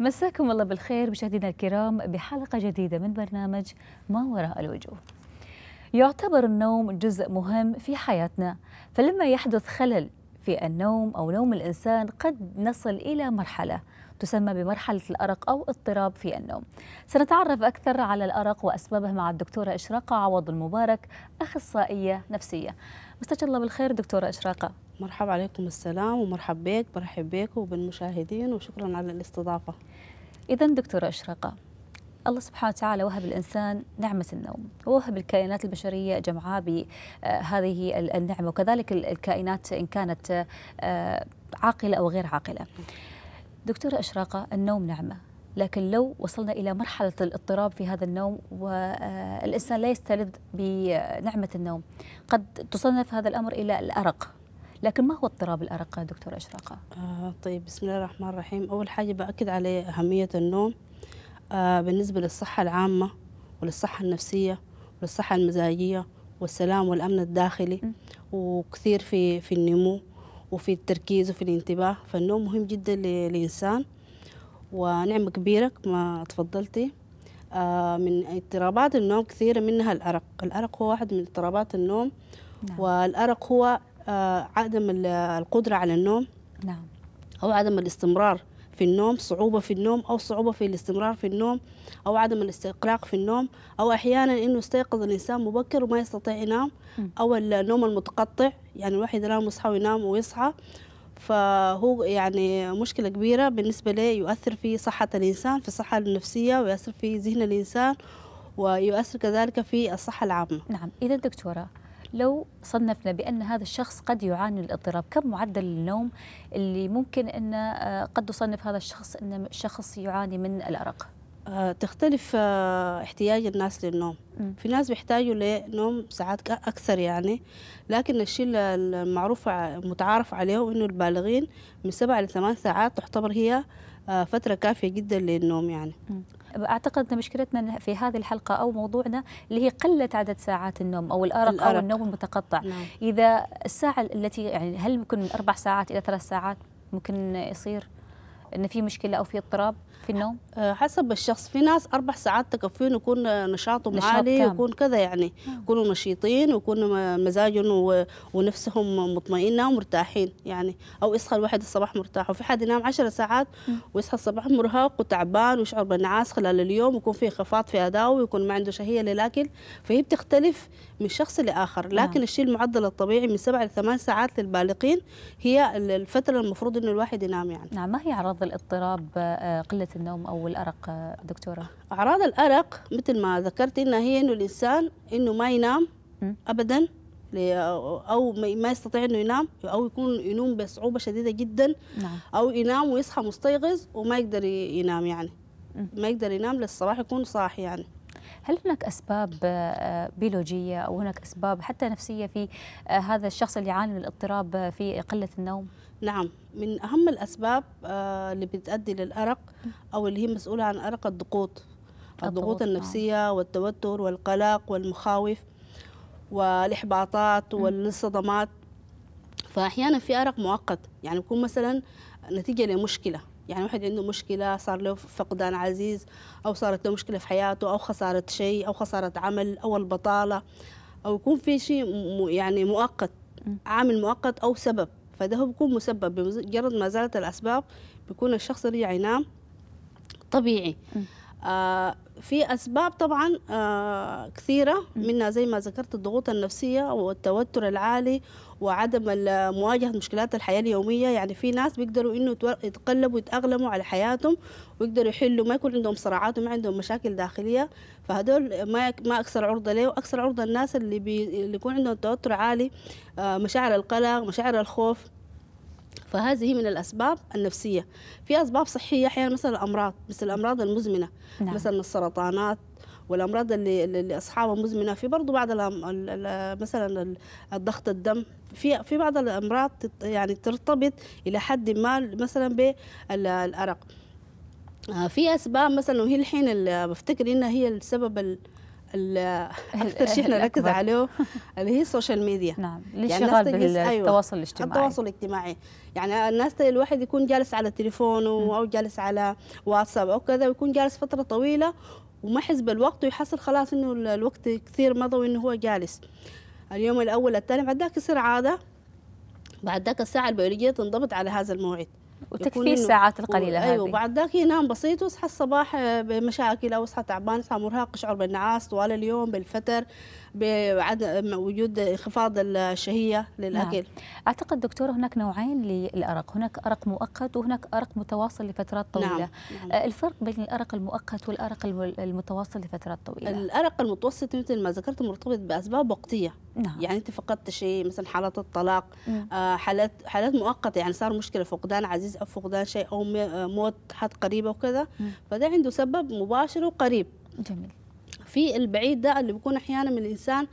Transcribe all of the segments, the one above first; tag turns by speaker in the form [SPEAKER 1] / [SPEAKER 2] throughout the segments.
[SPEAKER 1] مساكم الله بالخير مشاهدينا الكرام بحلقة جديدة من برنامج ما وراء الوجوه يعتبر النوم جزء مهم في حياتنا فلما يحدث خلل في النوم أو نوم الإنسان قد نصل إلى مرحلة تسمى بمرحلة الأرق أو اضطراب في النوم سنتعرف أكثر على الأرق وأسبابه مع الدكتورة إشراقة عوض المبارك أخصائية نفسية مساك الله بالخير دكتورة إشراقة مرحبا عليكم السلام ومرحب بك برحب بك وبالمشاهدين وشكرا على الاستضافة إذا دكتورة إشراقة الله سبحانه وتعالى وهب الإنسان نعمة النوم ووهب الكائنات البشرية جمعاء بهذه النعمة وكذلك الكائنات إن كانت آه، عاقلة أو غير عاقلة دكتورة إشراقة النوم نعمة لكن لو وصلنا إلى مرحلة الاضطراب في هذا النوم والإنسان آه، لا يستلذ بنعمة النوم قد تصنف هذا الأمر إلى الأرق لكن ما هو اضطراب الأرق دكتور أشرقة؟ آه طيب بسم الله الرحمن
[SPEAKER 2] الرحيم أول حاجة بأكد على أهمية النوم آه بالنسبة للصحة العامة وللصحة النفسية وللصحة المزاجية والسلام والأمن الداخلي م. وكثير في في النمو وفي التركيز وفي الانتباه فالنوم مهم جدا للإنسان ونعمة كبيرة ما تفضلتي آه من اضطرابات النوم كثيرة منها الأرق الأرق هو واحد من اضطرابات النوم نعم. والأرق هو آه، عدم القدرة على النوم نعم أو عدم الاستمرار في النوم صعوبة في النوم أو صعوبة في الاستمرار في النوم أو عدم الاستقراق في النوم أو أحيانا أنه يستيقظ الإنسان مبكر وما يستطيع ينام أو النوم المتقطع يعني الواحد ينام ويصحى وينام ويصحى فهو يعني مشكلة كبيرة بالنسبة لي يؤثر في صحة الإنسان في الصحة النفسية ويؤثر في ذهن الإنسان
[SPEAKER 1] ويؤثر كذلك في الصحة العامة نعم إذا دكتورة لو صنفنا بأن هذا الشخص قد يعاني الاضطراب كم معدل النوم اللي ممكن أن آه، قد يصنف هذا الشخص أن شخص يعاني من الأرق آه، تختلف آه،
[SPEAKER 2] احتياج الناس للنوم م. في ناس بيحتاجوا لنوم ساعات اكثر يعني لكن الشيء المعروف متعارف عليه انه البالغين من سبع لثمان ساعات تعتبر
[SPEAKER 1] هي آه، فتره كافيه جدا للنوم يعني اعتقد ان مشكلتنا في هذه الحلقه او موضوعنا اللي هي قله عدد ساعات النوم او الارق, الأرق. او النوم المتقطع نعم. اذا الساعه التي يعني هل ممكن من اربع ساعات الى ثلاث ساعات ممكن يصير ان في مشكله او في اضطراب في النوم؟ آه، حسب الشخص في ناس اربع ساعات تكفين يكون
[SPEAKER 2] نشاطهم نشاط عالي تام. يكون كذا يعني آه. يكونوا نشيطين ويكون مزاجهم ونفسهم مطمئنه ومرتاحين يعني او يصحى الواحد الصباح مرتاح وفي حد ينام 10 ساعات ويصحى الصباح مرهق وتعبان ويشعر بالنعاس خلال اليوم ويكون في انخفاض في اداؤه ويكون ما عنده شهيه للاكل فهي بتختلف من شخص لاخر آه. لكن الشيء المعدل الطبيعي من سبع لثمان ساعات للبالغين هي الفتره المفروض انه الواحد ينام يعني
[SPEAKER 1] نعم ما هي اعراض الاضطراب قله حالة النوم أو الأرق دكتورة؟ أعراض الأرق مثل
[SPEAKER 2] ما ذكرت إنها هي إنه الإنسان إنه ما ينام أبدا أو ما يستطيع إنه ينام أو يكون ينوم بصعوبة شديدة جدا نعم. أو ينام ويصحى مستيقظ وما يقدر ينام يعني ما يقدر ينام للصباح يكون صاحي يعني
[SPEAKER 1] هل هناك أسباب آه، بيولوجية أو هناك أسباب حتى نفسية في آه، هذا الشخص اللي يعاني من الاضطراب آه، في قلة النوم؟ نعم من أهم الأسباب آه،
[SPEAKER 2] اللي بتؤدي للأرق أو اللي هي مسؤولة عن أرق الضغوط الضغوط نعم. النفسية والتوتر والقلق والمخاوف والإحباطات والصدمات فأحيانا في أرق مؤقت يعني يكون مثلا نتيجة لمشكلة يعني واحد عنده مشكلة صار له فقدان عزيز أو صارت له مشكلة في حياته أو خسارة شيء أو خسارة عمل أو البطالة أو يكون في شيء يعني مؤقت عامل مؤقت أو سبب فده هو بيكون مسبب بمجرد ما زالت الأسباب بيكون الشخص رجع ينام طبيعي آه، في أسباب طبعا آه، كثيرة منها زي ما ذكرت الضغوط النفسية والتوتر العالي وعدم مواجهة مشكلات الحياة اليومية يعني في ناس بيقدروا إنه يتقلبوا ويتأقلموا على حياتهم ويقدروا يحلوا ما يكون عندهم صراعات وما عندهم مشاكل داخلية فهدول ما ما أكثر عرضة ليه وأكثر عرضة الناس اللي, بي اللي يكون عندهم توتر عالي آه، مشاعر القلق مشاعر الخوف فهذه من الأسباب النفسية في أسباب صحية أحيانا مثل الأمراض مثل الأمراض المزمنة نعم. مثلا السرطانات والامراض اللي اللي اصحابها مزمنه في برضه بعض مثلا الضغط الدم في في بعض الامراض يعني ترتبط الى حد ما مثلا بالارق آه، في اسباب مثلا وهي الحين اللي بفتكر انها هي السبب اكثر شيء احنا نركز عليه اللي هي السوشيال ميديا نعم ليش يعني بالتواصل أيوة. الاجتماعي التواصل الاجتماعي يعني الناس الواحد يكون جالس على تليفونه م. او جالس على واتساب او كذا ويكون جالس فتره طويله وما حس بالوقت ويحصل خلاص انه الوقت كثير مضى وانه هو جالس اليوم الاول الثاني بعد ذاك يصير عاده بعد ذاك الساعه البيولوجيه تنضبط على هذا الموعد وتكفي الساعات القليله أيوة، هذه ايوه بعد ذاك ينام بسيط ويصحى الصباح آه، بمشاكل او يصحى تعبان يصحى مرهق يشعر بالنعاس طوال اليوم بالفتر بعدم وجود انخفاض الشهيه
[SPEAKER 1] نعم. للاكل نعم. اعتقد دكتوره هناك نوعين للارق هناك ارق مؤقت وهناك ارق متواصل لفترات نعم. طويله نعم. نعم. الفرق بين الارق المؤقت والارق المتواصل لفترات طويله
[SPEAKER 2] الارق المتوسط مثل ما ذكرت مرتبط باسباب وقتيه نعم. يعني انت فقدت شيء مثلا حالات الطلاق آه، حالات حالات مؤقته يعني صار مشكله فقدان عزيز او فقدان شيء او آه، موت حد قريبه وكذا فده عنده سبب مباشر وقريب جميل في البعيد ده اللي بيكون احيانا من الانسان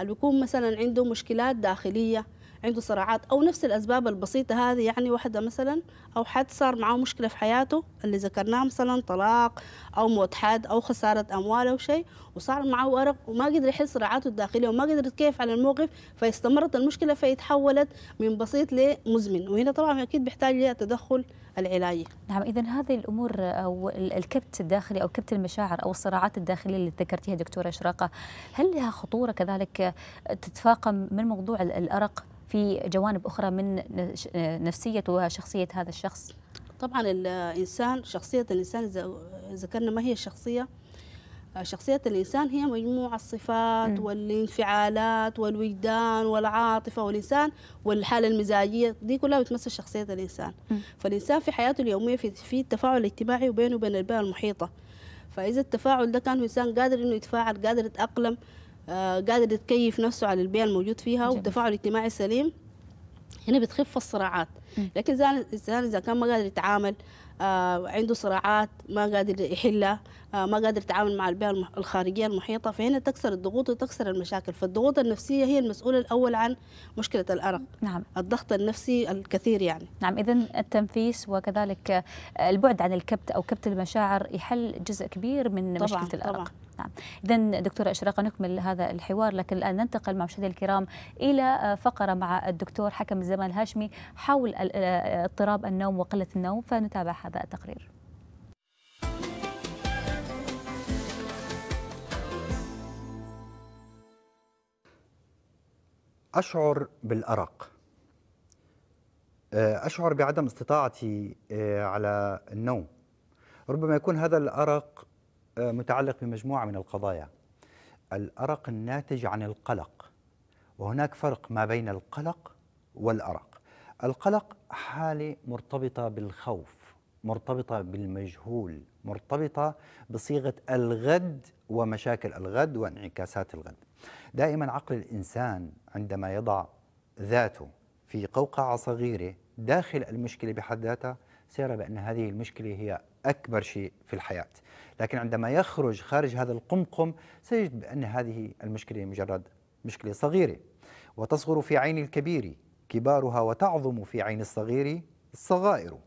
[SPEAKER 2] اللي بيكون مثلا عنده مشكلات داخليه عنده صراعات او نفس الاسباب البسيطه هذه يعني واحده مثلا او حد صار معه مشكله في حياته اللي ذكرناه مثلا طلاق او موت حد او خساره اموال او شيء وصار معه ارق وما قدر يحل صراعاته الداخليه وما قدر يتكيف على الموقف فاستمرت المشكله فيتحولت من بسيط لمزمن وهنا طبعا اكيد بيحتاج لتدخل العلاجي.
[SPEAKER 1] نعم اذا هذه الامور او الكبت الداخلي او كبت المشاعر او الصراعات الداخليه اللي ذكرتيها دكتوره اشراقه هل لها خطوره كذلك تتفاقم من موضوع الارق في جوانب أخرى من نفسية وشخصية هذا الشخص طبعا
[SPEAKER 2] الإنسان شخصية الإنسان إذا ذكرنا ما هي الشخصية شخصية الإنسان هي مجموعة الصفات م. والانفعالات والوجدان والعاطفة والإنسان والحالة المزاجية دي كلها بتمثل شخصية الإنسان م. فالإنسان في حياته اليومية في, في التفاعل الاجتماعي وبينه وبين البيئة المحيطة فإذا التفاعل ده كان الإنسان قادر إنه يتفاعل قادر يتأقلم آه، قادر يتكيف نفسه على البيئه الموجود فيها جميل. والتفاعل الاجتماعي السليم هنا بتخف الصراعات لكن الانسان اذا كان ما قادر يتعامل آه، عنده صراعات ما قادر يحلها آه، ما قادر يتعامل مع البيئه الخارجيه المحيطه فهنا تكسر الضغوط وتكسر المشاكل فالضغوط النفسيه هي المسؤوله الاول عن مشكله
[SPEAKER 1] الارق نعم الضغط النفسي الكثير يعني نعم اذا التنفيس وكذلك آه، البعد عن الكبت او كبت المشاعر يحل جزء كبير من طبعًا مشكله الارق طبعًا. نعم إذا دكتورة إشراق نكمل هذا الحوار لكن الآن ننتقل مع مشاهدينا الكرام إلى آه، فقرة مع الدكتور حكم الزمان الهاشمي حول اضطراب النوم وقلة النوم فنتابع هذا التقرير
[SPEAKER 3] أشعر بالأرق آه، أشعر بعدم استطاعتي آه، على النوم ربما يكون هذا الأرق آه، متعلق بمجموعة من القضايا الأرق الناتج عن القلق وهناك فرق ما بين القلق والأرق القلق حالة مرتبطة بالخوف مرتبطة بالمجهول مرتبطة بصيغة الغد ومشاكل الغد وانعكاسات الغد دائما عقل الانسان عندما يضع ذاته في قوقعه صغيره داخل المشكله بحد ذاتها سيرى بان هذه المشكله هي اكبر شيء في الحياه، لكن عندما يخرج خارج هذا القمقم سيجد بان هذه المشكله مجرد مشكله صغيره وتصغر في عين الكبير كبارها وتعظم في عين الصغير صغائره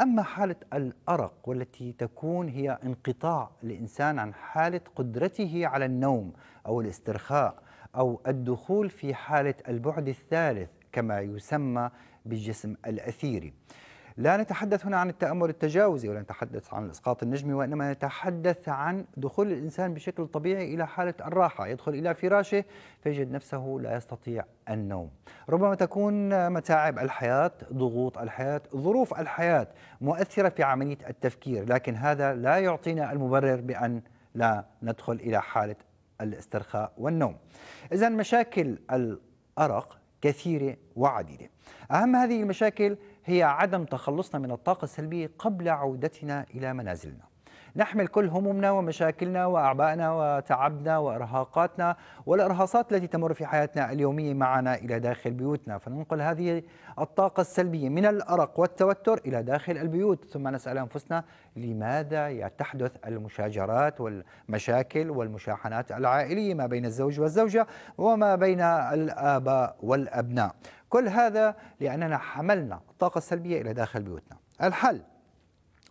[SPEAKER 3] أما حالة الأرق والتي تكون هي انقطاع الإنسان عن حالة قدرته على النوم أو الاسترخاء أو الدخول في حالة البعد الثالث كما يسمى بالجسم الأثيري لا نتحدث هنا عن التامل التجاوزي ولا نتحدث عن الاسقاط النجمي وانما نتحدث عن دخول الانسان بشكل طبيعي الى حاله الراحه يدخل الى فراشه فيجد نفسه لا يستطيع النوم ربما تكون متاعب الحياه ضغوط الحياه ظروف الحياه مؤثره في عمليه التفكير لكن هذا لا يعطينا المبرر بان لا ندخل الى حاله الاسترخاء والنوم اذا مشاكل الارق كثيره وعديده اهم هذه المشاكل هي عدم تخلصنا من الطاقة السلبية قبل عودتنا إلى منازلنا نحمل كل همومنا ومشاكلنا وأعبائنا وتعبنا وإرهاقاتنا والإرهاصات التي تمر في حياتنا اليومية معنا إلى داخل بيوتنا فننقل هذه الطاقة السلبية من الأرق والتوتر إلى داخل البيوت ثم نسأل أنفسنا لماذا تحدث المشاجرات والمشاكل والمشاحنات العائلية ما بين الزوج والزوجة وما بين الآباء والأبناء كل هذا لأننا حملنا الطاقة السلبية إلى داخل بيوتنا الحل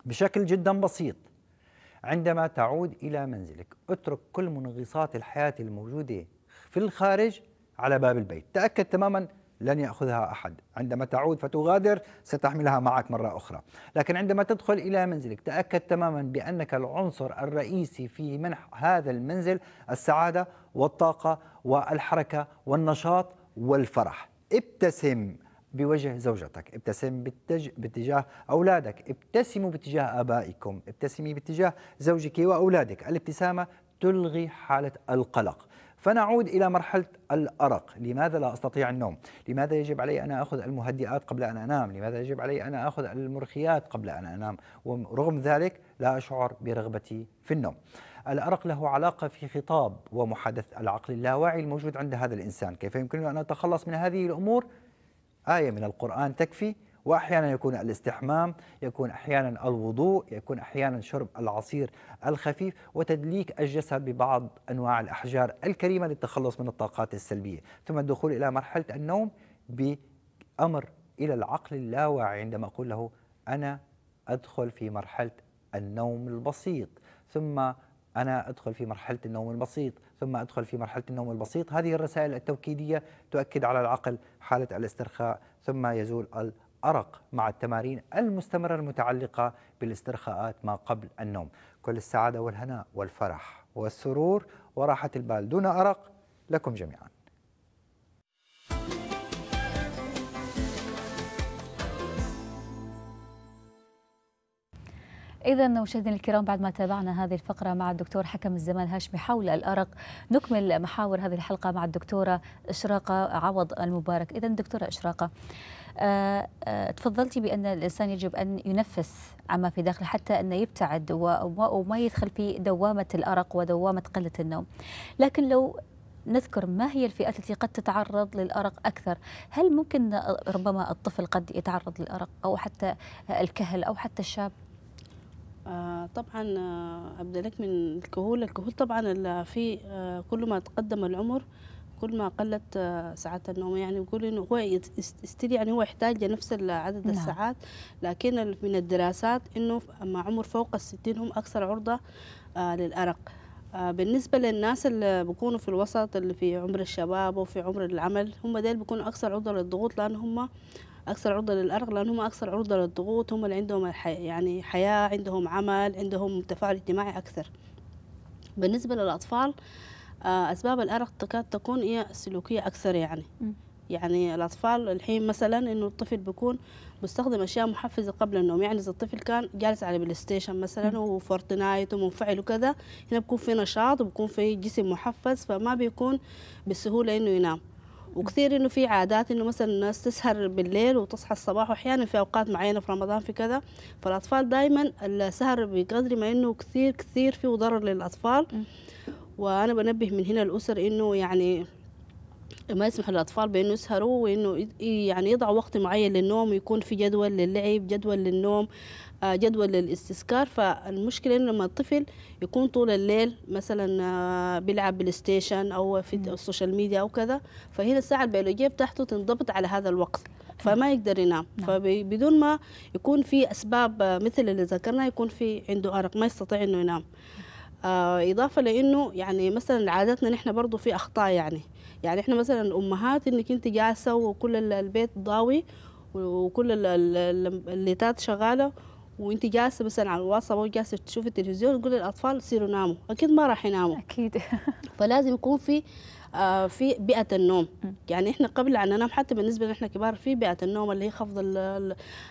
[SPEAKER 3] بشكل جدا بسيط عندما تعود إلى منزلك اترك كل منغصات الحياة الموجودة في الخارج على باب البيت تأكد تماما لن يأخذها أحد عندما تعود فتغادر ستحملها معك مرة أخرى لكن عندما تدخل إلى منزلك تأكد تماما بأنك العنصر الرئيسي في منح هذا المنزل السعادة والطاقة والحركة والنشاط والفرح ابتسم بوجه زوجتك ابتسم باتجاه أولادك ابتسموا باتجاه آبائكم ابتسمي باتجاه زوجك وأولادك الابتسامة تلغي حالة القلق فنعود إلى مرحلة الأرق لماذا لا أستطيع النوم لماذا يجب علي أن أخذ المهدئات قبل أن أنام لماذا يجب علي أن أخذ المرخيات قبل أن أنام ورغم ذلك لا أشعر برغبتي في النوم الأرق له علاقة في خطاب ومحادثة العقل اللاواعي الموجود عند هذا الإنسان كيف يمكننا أن نتخلص من هذه الأمور آية من القرآن تكفي واحيانا يكون الاستحمام، يكون احيانا الوضوء، يكون احيانا شرب العصير الخفيف وتدليك الجسد ببعض انواع الاحجار الكريمه للتخلص من الطاقات السلبيه، ثم الدخول الى مرحله النوم بامر الى العقل اللاواعي عندما اقول له انا ادخل في مرحله النوم البسيط، ثم أنا أدخل في مرحلة النوم البسيط ثم أدخل في مرحلة النوم البسيط هذه الرسائل التوكيدية تؤكد على العقل حالة الاسترخاء ثم يزول الأرق مع التمارين المستمرة المتعلقة بالاسترخاءات ما قبل النوم كل السعادة والهناء والفرح والسرور وراحة البال دون أرق لكم جميعاً
[SPEAKER 1] إذا مشاهدينا الكرام بعد ما تابعنا هذه الفقرة مع الدكتور حكم الزمان هاشمي حول الأرق نكمل محاور هذه الحلقة مع الدكتورة إشراقة عوض المبارك إذا دكتورة إشراقة آه، آه، تفضلتي بأن الإنسان يجب أن ينفس عما في داخله حتى أن يبتعد وما يدخل في دوامة الأرق ودوامة قلة النوم لكن لو نذكر ما هي الفئات التي قد تتعرض للأرق أكثر هل ممكن ربما الطفل قد يتعرض للأرق أو حتى الكهل أو حتى الشاب
[SPEAKER 2] آه، طبعا آه، ابدا لك من الكهول الكهول طبعا في آه، كل ما تقدم العمر كل ما قلت ساعات النوم يعني يقول انه هو استيل يعني هو يحتاج لنفس عدد نعم. الساعات لكن من الدراسات انه مع عمر فوق الستين هم اكثر عرضه للارق بالنسبة للناس اللي بيكونوا في الوسط اللي في عمر الشباب وفي عمر العمل هم ديل بيكونوا أكثر عرضة للضغوط لأن هم أكثر عرضة للأرق لأن هم أكثر عرضة للضغوط هم اللي عندهم يعني حياة عندهم عمل عندهم تفاعل اجتماعي أكثر بالنسبة للأطفال آه، أسباب الأرق تكاد تكون هي سلوكية أكثر يعني يعني الأطفال الحين مثلا إنه الطفل بيكون مستخدم أشياء محفزة قبل النوم يعني إذا الطفل كان جالس على بلاي ستيشن مثلا وفورتنايت ومنفعل وكذا هنا بيكون في نشاط وبيكون في جسم محفز فما بيكون بالسهولة إنه ينام وكثير انه في عادات انه مثلا الناس تسهر بالليل وتصحى الصباح واحيانا في اوقات معينه في رمضان في كذا فالاطفال دائما السهر بقدر ما انه كثير كثير فيه ضرر للاطفال وانا بنبه من هنا الاسر انه يعني ما يسمح للاطفال بانه يسهروا وانه يعني يضعوا وقت معين للنوم ويكون في جدول للعب جدول للنوم آه، جدول الاستذكار فالمشكله انه لما الطفل يكون طول الليل مثلا آه، بيلعب بلاي ستيشن او في السوشيال ميديا او كذا فهنا الساعه البيولوجيه بتاعته تنضبط على هذا الوقت فما نعم. يقدر ينام نعم. فبدون ما يكون في اسباب آه، مثل اللي ذكرنا يكون في عنده ارق ما يستطيع انه ينام آه اضافه لانه يعني مثلا عاداتنا نحن برضه في اخطاء يعني يعني احنا مثلا الامهات انك انت جالسه وكل البيت ضاوي وكل الليتات شغاله وانت جالسه مثلا على الواتساب او جالسه تشوفي التلفزيون تقول للاطفال سيروا ناموا اكيد ما راح يناموا اكيد فلازم يكون في آه، في بيئه النوم يعني احنا قبل ان ننام حتى بالنسبه لنا احنا كبار في بيئه النوم اللي هي خفض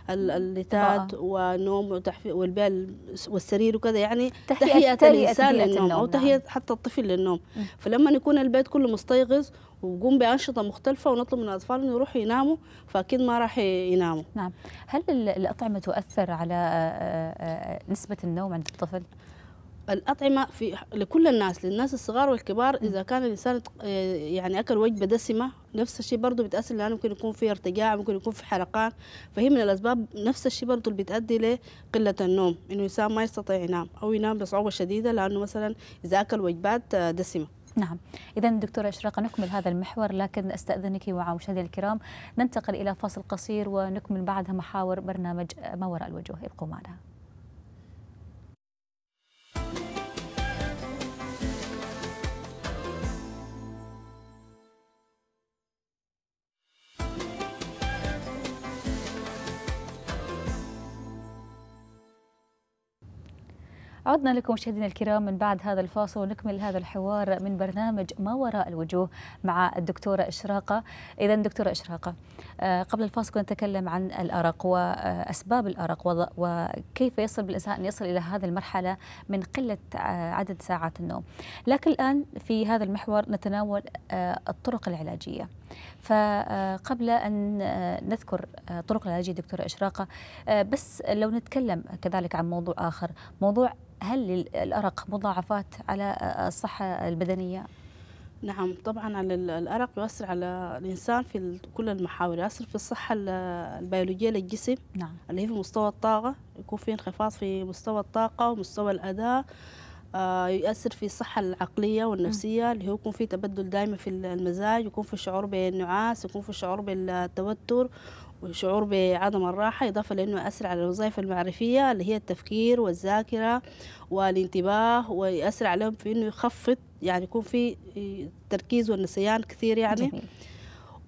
[SPEAKER 2] اللتات ونوم والبال والسرير وكذا يعني تهيئه, تهيئة الانسان للنوم او نعم. تهيئه حتى الطفل للنوم فلما يكون البيت كله مستيقظ وقوم بانشطه مختلفه ونطلب من الاطفال انه يروحوا يناموا فاكيد ما راح يناموا. نعم، هل الاطعمه تؤثر على آه، آه، نسبه النوم عند الطفل؟ الأطعمة في لكل الناس للناس الصغار والكبار إذا كان الإنسان آه، يعني أكل وجبة دسمة نفس الشيء برضه بتأثر لأنه ممكن يكون في ارتجاع ممكن يكون في حرقان فهي من الأسباب نفس الشيء برضه اللي بتأدي لقلة النوم إنه الإنسان ما يستطيع ينام أو ينام بصعوبة شديدة لأنه مثلا إذا أكل وجبات آه، دسمة
[SPEAKER 1] نعم إذا دكتورة إشراق نكمل هذا المحور لكن أستأذنك ومع الكرام ننتقل إلى فاصل قصير ونكمل بعدها محاور برنامج آه، ما وراء الوجوه ابقوا معنا عدنا لكم مشاهدينا الكرام من بعد هذا الفاصل ونكمل هذا الحوار من برنامج ما وراء الوجوه مع الدكتورة إشراقة إذا دكتورة إشراقة آه، قبل الفاصل كنا نتكلم عن الأرق وأسباب الأرق وكيف يصل بالإنسان أن يصل إلى هذه المرحلة من قلة آه، عدد ساعات النوم لكن الآن في هذا المحور نتناول آه، الطرق العلاجية فقبل أن نذكر طرق العلاج دكتور إشراقة بس لو نتكلم كذلك عن موضوع آخر موضوع هل الأرق مضاعفات على الصحة البدنية؟
[SPEAKER 2] نعم طبعا الأرق يؤثر على الإنسان في كل المحاور يؤثر في الصحة البيولوجية للجسم نعم. اللي هي في مستوى الطاقة يكون في انخفاض في مستوى الطاقة ومستوى الأداء آه، يؤثر في الصحة العقلية والنفسية اللي هو يكون في تبدل دائما في المزاج يكون في شعور بالنعاس يكون في شعور بالتوتر وشعور بعدم الراحة إضافة لأنه يأثر على الوظائف المعرفية اللي هي التفكير والذاكرة والانتباه ويأثر عليهم في أنه يخفض يعني يكون في تركيز والنسيان كثير يعني جميل.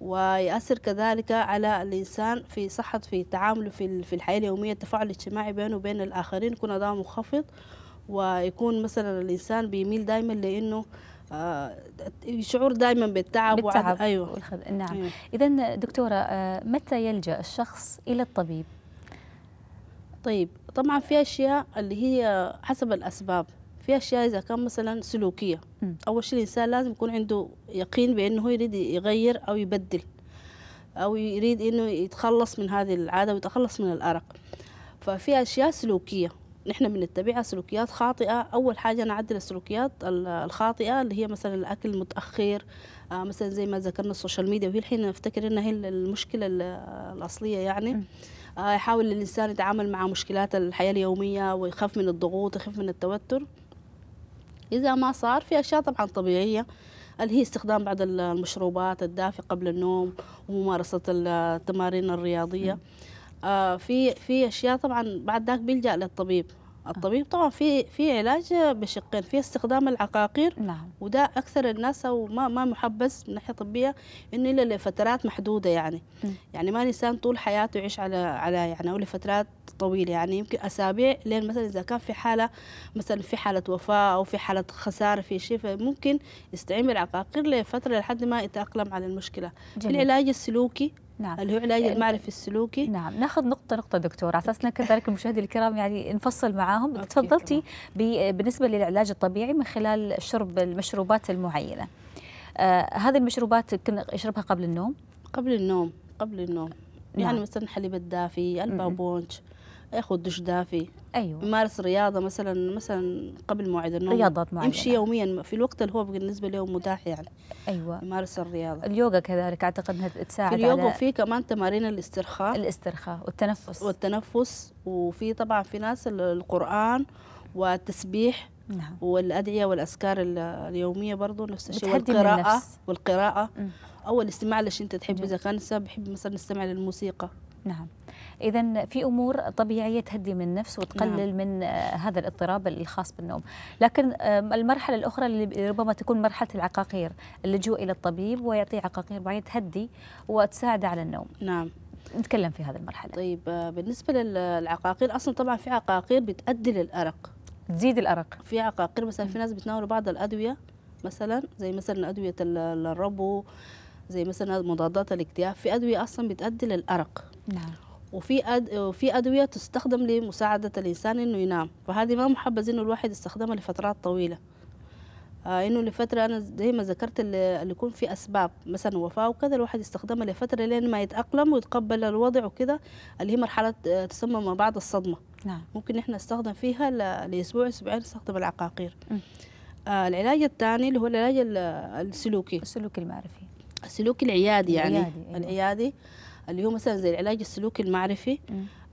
[SPEAKER 2] ويأثر كذلك على الإنسان في صحة في تعامله في الحياة اليومية التفاعل الاجتماعي بينه وبين الآخرين يكون أداء منخفض ويكون مثلا الانسان بيميل دايما لانه آه، شعور دائما بالتعب, بالتعب ايوه نعم أيوه. اذا دكتوره آه، متى يلجا الشخص الى الطبيب طيب طبعا في اشياء اللي هي حسب الاسباب في اشياء اذا كان مثلا سلوكيه م. اول شيء الانسان لازم يكون عنده يقين بانه هو يريد يغير او يبدل او يريد انه يتخلص من هذه العاده ويتخلص من الارق ففي اشياء سلوكيه نحن بنتبعها سلوكيات خاطئه اول حاجه نعدل السلوكيات الخاطئه اللي هي مثلا الاكل المتاخر آه، مثلا زي ما ذكرنا السوشيال ميديا وهي الحين نفتكر انها هي المشكله الاصليه يعني آه، يحاول الانسان يتعامل مع مشكلات الحياه اليوميه ويخاف من الضغوط يخاف من التوتر اذا ما صار في اشياء طبعا طبيعيه اللي هي استخدام بعض المشروبات الدافئه قبل النوم وممارسه التمارين الرياضيه آه في في اشياء طبعا بعد ذاك بيلجا للطبيب آه. الطبيب طبعا في في علاج بشقين في استخدام العقاقير نعم وده اكثر الناس او ما ما محبس من ناحيه طبيه انه الا لفترات محدوده يعني م. يعني ما الانسان طول حياته يعيش على على يعني او لفترات طويله يعني يمكن اسابيع لين مثلا اذا كان في حاله مثلا في حاله وفاه او في حاله خساره في شيء فممكن يستعمل عقاقير لفتره لحد ما يتاقلم على المشكله جميل. العلاج السلوكي نعم.
[SPEAKER 1] اللي هو علاج يعني المعرفي السلوكي نعم ناخذ نقطه نقطه دكتور على اساس كذلك المشاهدين الكرام يعني نفصل معاهم تفضلتي بالنسبه للعلاج الطبيعي من خلال شرب المشروبات المعينه آه هذه المشروبات كنا نشربها قبل النوم قبل النوم قبل
[SPEAKER 2] النوم يعني نعم. يعني مثلا الحليب الدافي البابونج ياخذ دش دافي ايوه يمارس رياضه مثلا مثلا قبل موعد النوم رياضات معينه يمشي يوميا في الوقت اللي هو بالنسبه له متاح يعني ايوه يمارس الرياضه
[SPEAKER 1] اليوغا كذلك اعتقد انها تساعد في اليوغا على في
[SPEAKER 2] كمان تمارين الاسترخاء الاسترخاء والتنفس والتنفس وفي طبعا في ناس القران والتسبيح نعم. والادعيه والاذكار اليوميه برضه نفس الشيء والقراءه والقراءه او الاستماع لشيء انت تحب اذا كان بحب مثلا
[SPEAKER 1] نستمع للموسيقى نعم إذا في أمور طبيعية تهدي من النفس وتقلل نعم. من آه، هذا الاضطراب الخاص بالنوم لكن آه، المرحلة الأخرى اللي ربما تكون مرحلة العقاقير اللجوء إلى الطبيب ويعطيه عقاقير معينة تهدي وتساعده على النوم نعم نتكلم في هذه المرحلة طيب آه، بالنسبة
[SPEAKER 2] للعقاقير أصلا
[SPEAKER 1] طبعا في عقاقير
[SPEAKER 2] بتؤدي للأرق تزيد الأرق في عقاقير مثلا في ناس بتناولوا بعض الأدوية مثلا زي مثلا أدوية الربو زي مثلا مضادات الاكتئاب في أدوية أصلا بتؤدي للأرق نعم وفي أد... وفي ادويه تستخدم لمساعده الانسان انه ينام فهذه ما محبذ انه الواحد يستخدمها لفترات طويله آه انه لفتره انا زي ما ذكرت اللي يكون في اسباب مثلا وفاه وكذا الواحد يستخدمها لفتره لين ما يتاقلم ويتقبل الوضع وكذا اللي هي مرحله آه، تسمى ما بعد الصدمه نعم. ممكن احنا نستخدم فيها ل... لاسبوع اسبوعين نستخدم العقاقير آه العلاج الثاني اللي هو العلاج السلوكي السلوكي المعرفي السلوكي العيادي يعني العيادي, أيوة. العيادي اللي هو مثلا زي العلاج السلوكي المعرفي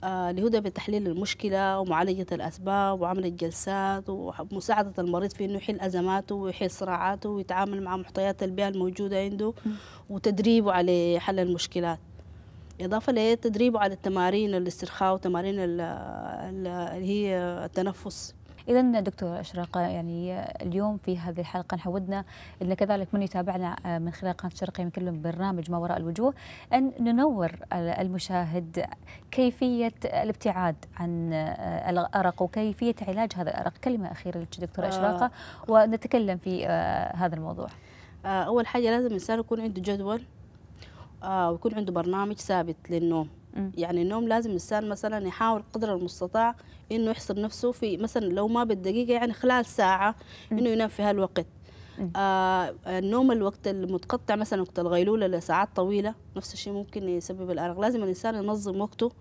[SPEAKER 2] آه، اللي هو ده بتحليل المشكله ومعالجه الاسباب وعمل الجلسات ومساعده المريض في انه يحل ازماته ويحل صراعاته ويتعامل مع محتويات البيئه الموجوده عنده وتدريبه على حل المشكلات إضافة لتدريبه على التمارين الاسترخاء وتمارين اللي هي
[SPEAKER 1] التنفس إذا دكتور اشراق يعني اليوم في هذه الحلقة نحودنا إن كذلك من يتابعنا آه، من خلال قناة شرقية من كل برنامج ما وراء الوجوه أن ننور المشاهد كيفية الابتعاد عن آه، الأرق وكيفية علاج هذا الأرق كلمة أخيرة لك دكتور آه. أشراقة ونتكلم في هذا الموضوع
[SPEAKER 2] أول حاجة لازم الإنسان يكون عنده جدول ويكون عنده برنامج ثابت للنوم يعني النوم لازم الإنسان مثلا يحاول قدر المستطاع إنه يحصر نفسه في مثلا لو ما بالدقيقة يعني خلال ساعة إنه ينام في هالوقت آه النوم الوقت المتقطع مثلا وقت الغيلولة لساعات طويلة نفس الشيء ممكن يسبب الأرق لازم الإنسان ينظم وقته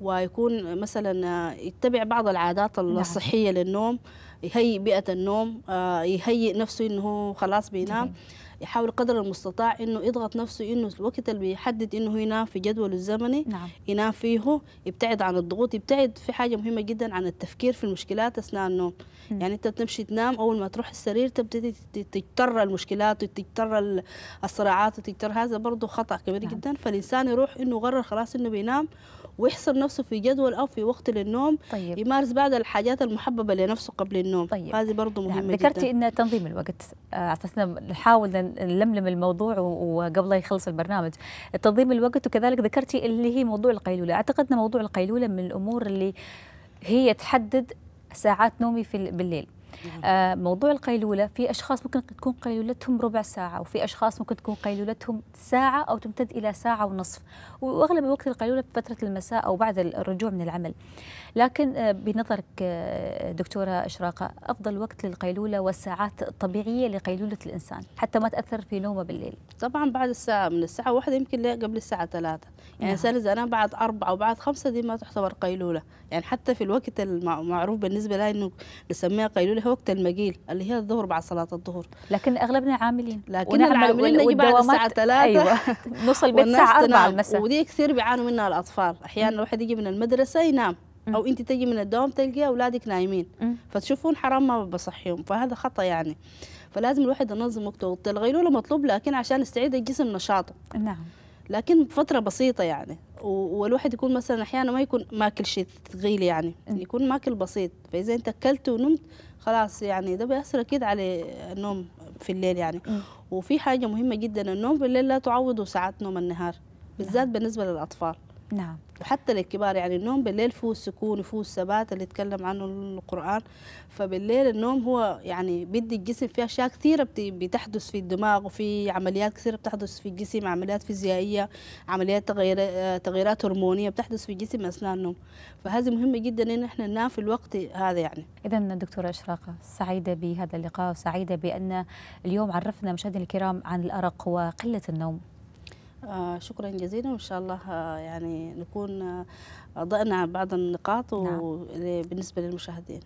[SPEAKER 2] ويكون مثلا يتبع بعض العادات نعم. الصحيه للنوم يهيئ بيئة النوم آه، يهيئ نفسه إنه خلاص بينام يحاول قدر المستطاع انه يضغط نفسه انه الوقت اللي بيحدد انه ينام في جدوله الزمني نعم. ينام فيه يبتعد عن الضغوط يبتعد في حاجه مهمه جدا عن التفكير في المشكلات اثناء النوم م. يعني انت بتمشي تنام اول ما تروح السرير تبتدي تجتر المشكلات وتجتر الصراعات وتجتر هذا برضه خطا كبير نعم. جدا فالانسان يروح انه قرر خلاص انه بينام ويحصر نفسه في جدول أو في وقت للنوم طيب. يمارس بعض الحاجات المحببة لنفسه قبل النوم طيب. هذه برضه نعم، مهمة نعم. ذكرتي
[SPEAKER 1] أن تنظيم الوقت آه، أساسنا نحاول نلملم الموضوع وقبل لا يخلص البرنامج تنظيم الوقت وكذلك ذكرتي اللي هي موضوع القيلولة أعتقد أن موضوع القيلولة من الأمور اللي هي تحدد ساعات نومي في بالليل آه، موضوع القيلولة في أشخاص ممكن تكون قيلولتهم ربع ساعة وفي أشخاص ممكن تكون قيلولتهم ساعة أو تمتد إلى ساعة ونصف وأغلب وقت القيلولة بفترة المساء أو بعد الرجوع من العمل لكن آه، بنظرك آه، دكتورة إشراقة أفضل وقت للقيلولة والساعات الطبيعية لقيلولة الإنسان حتى ما تأثر في نومه بالليل طبعا بعد الساعة من الساعة واحدة يمكن قبل الساعة ثلاثة
[SPEAKER 2] يعني نعم. إذا أنا بعد أربعة وبعد خمسة دي ما تعتبر قيلولة يعني حتى في الوقت المعروف بالنسبة لها إنه نسميها قيلولة وقت المقيل اللي هي الظهر بعد صلاة الظهر لكن أغلبنا عاملين لكن العاملين نجي بعد الساعة 3 أيوة.
[SPEAKER 1] نوصل بيت الساعة 4 المساء ودي
[SPEAKER 2] كثير بيعانوا منها الأطفال أحيانا الواحد يجي من المدرسة ينام او انت تجي من الدوام تلقي اولادك نايمين فتشوفون حرام ما بصحيهم فهذا خطا يعني فلازم الواحد ينظم وقته الغيلوله مطلوب لكن عشان يستعيد الجسم نشاطه نعم لكن فتره بسيطه يعني والواحد يكون مثلا احيانا ما يكون ماكل شيء ثقيل يعني يكون ماكل بسيط فاذا انت اكلت ونمت خلاص يعني ده بيأثر اكيد على النوم في الليل يعني وفي حاجه مهمه جدا النوم في الليل لا تعوضه ساعات نوم النهار نعم. بالذات بالنسبه للاطفال نعم وحتى للكبار يعني النوم بالليل فيه السكون وفيه الثبات اللي تكلم عنه القرآن فبالليل النوم هو يعني بدي الجسم فيه أشياء كثيرة بتحدث في الدماغ وفي عمليات كثيرة بتحدث في الجسم عمليات فيزيائية عمليات تغير تغييرات هرمونية بتحدث في الجسم أثناء النوم فهذه مهمة جدا إن احنا ننام في الوقت
[SPEAKER 1] هذا يعني إذا دكتورة إشراقة سعيدة بهذا اللقاء وسعيدة بأن اليوم عرفنا مشاهدينا الكرام عن الأرق وقلة النوم
[SPEAKER 2] آه، شكرا جزيلا وان شاء الله آه، يعني نكون آه، ضئنا بعض النقاط نعم.
[SPEAKER 1] للمشاهدين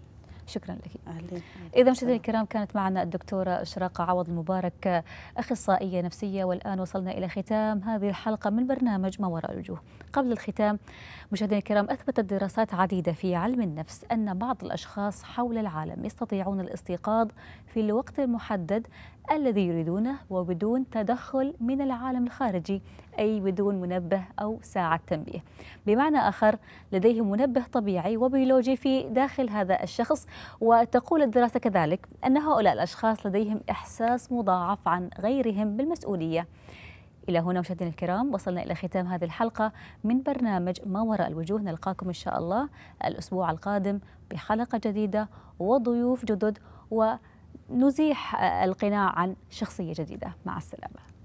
[SPEAKER 1] شكرا لك اهلا اذا مشاهدينا الكرام كانت معنا الدكتوره اشراق عوض المبارك اخصائيه نفسيه والان وصلنا الى ختام هذه الحلقه من برنامج ما وراء الوجوه قبل الختام مشاهدينا الكرام اثبتت دراسات عديده في علم النفس ان بعض الاشخاص حول العالم يستطيعون الاستيقاظ في الوقت المحدد الذي يريدونه وبدون تدخل من العالم الخارجي أي بدون منبه أو ساعة تنبيه بمعنى آخر لديه منبه طبيعي وبيولوجي في داخل هذا الشخص وتقول الدراسة كذلك أن هؤلاء الأشخاص لديهم إحساس مضاعف عن غيرهم بالمسؤولية إلى هنا مشاهدينا الكرام وصلنا إلى ختام هذه الحلقة من برنامج ما وراء الوجوه نلقاكم إن شاء الله الأسبوع القادم بحلقة جديدة وضيوف جدد و نزيح القناع عن شخصية جديدة مع السلامة